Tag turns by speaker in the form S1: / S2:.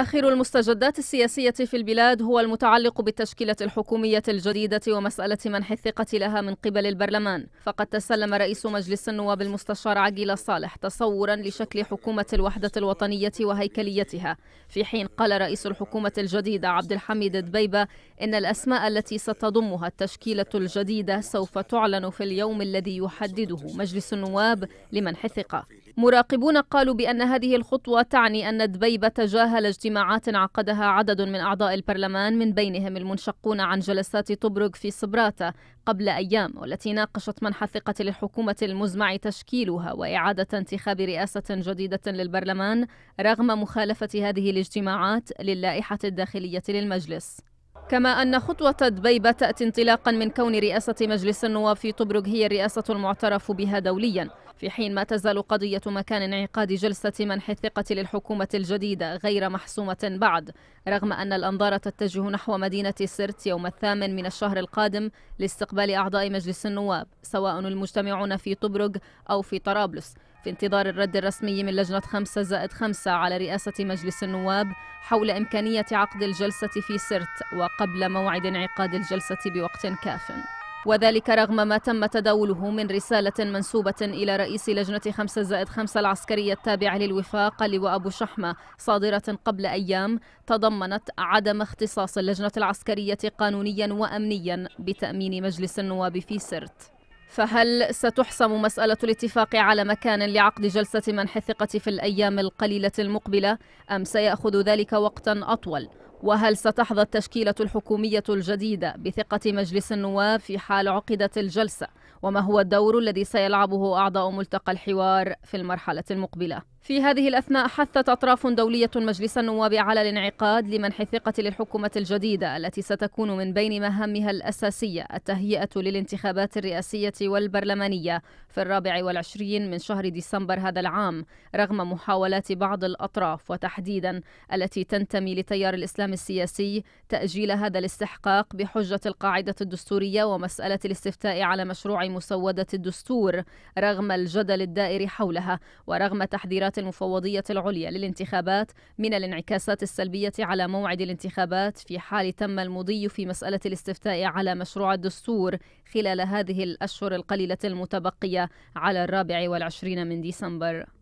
S1: آخر المستجدات السياسية في البلاد هو المتعلق بالتشكيلة الحكومية الجديدة ومسألة منح الثقة لها من قبل البرلمان فقد تسلم رئيس مجلس النواب المستشار عقيل صالح تصورا لشكل حكومة الوحدة الوطنية وهيكليتها في حين قال رئيس الحكومة الجديدة عبد الحميد دبيبة إن الأسماء التي ستضمها التشكيلة الجديدة سوف تعلن في اليوم الذي يحدده مجلس النواب لمنح الثقة مراقبون قالوا بأن هذه الخطوة تعني أن دبيبة تجاهل اجتماعات عقدها عدد من أعضاء البرلمان من بينهم المنشقون عن جلسات طبرق في صبراتة قبل أيام والتي ناقشت منح الثقة للحكومة المزمع تشكيلها وإعادة انتخاب رئاسة جديدة للبرلمان رغم مخالفة هذه الاجتماعات للائحة الداخلية للمجلس كما أن خطوة دبيبة تأتي انطلاقا من كون رئاسة مجلس النواب في طبرق هي الرئاسة المعترف بها دوليا في حين ما تزال قضية مكان انعقاد جلسة منح الثقة للحكومة الجديدة غير محسومة بعد رغم أن الأنظار تتجه نحو مدينة سرت يوم الثامن من الشهر القادم لاستقبال أعضاء مجلس النواب سواء المجتمعون في طبرق أو في طرابلس في انتظار الرد الرسمي من لجنة 5 زائد 5 على رئاسة مجلس النواب حول إمكانية عقد الجلسة في سرت وقبل موعد انعقاد الجلسة بوقت كاف وذلك رغم ما تم تداوله من رسالة منسوبة إلى رئيس لجنة 5 زائد 5 العسكرية التابعة للوفاق لواء أبو شحمة صادرة قبل أيام تضمنت عدم اختصاص اللجنة العسكرية قانونيا وأمنيا بتأمين مجلس النواب في سرت فهل ستحسم مسألة الاتفاق على مكان لعقد جلسة منح الثقة في الأيام القليلة المقبلة أم سيأخذ ذلك وقتا أطول؟ وهل ستحظى التشكيلة الحكومية الجديدة بثقة مجلس النواب في حال عقدت الجلسة؟ وما هو الدور الذي سيلعبه أعضاء ملتقى الحوار في المرحلة المقبلة؟ في هذه الأثناء حثت أطراف دولية مجلس النواب على الانعقاد لمنح الثقة للحكومة الجديدة التي ستكون من بين مهامها الأساسية التهيئة للانتخابات الرئاسية والبرلمانية في الرابع والعشرين من شهر ديسمبر هذا العام رغم محاولات بعض الأطراف وتحديدا التي تنتمي لتيار الإسلام السياسي تأجيل هذا الاستحقاق بحجة القاعدة الدستورية ومسألة الاستفتاء على مشروع مسودة الدستور رغم الجدل الدائر حولها ورغم تحذيرات المفوضية العليا للانتخابات من الانعكاسات السلبية على موعد الانتخابات في حال تم المضي في مسألة الاستفتاء على مشروع الدستور خلال هذه الأشهر القليلة المتبقية على الرابع والعشرين من ديسمبر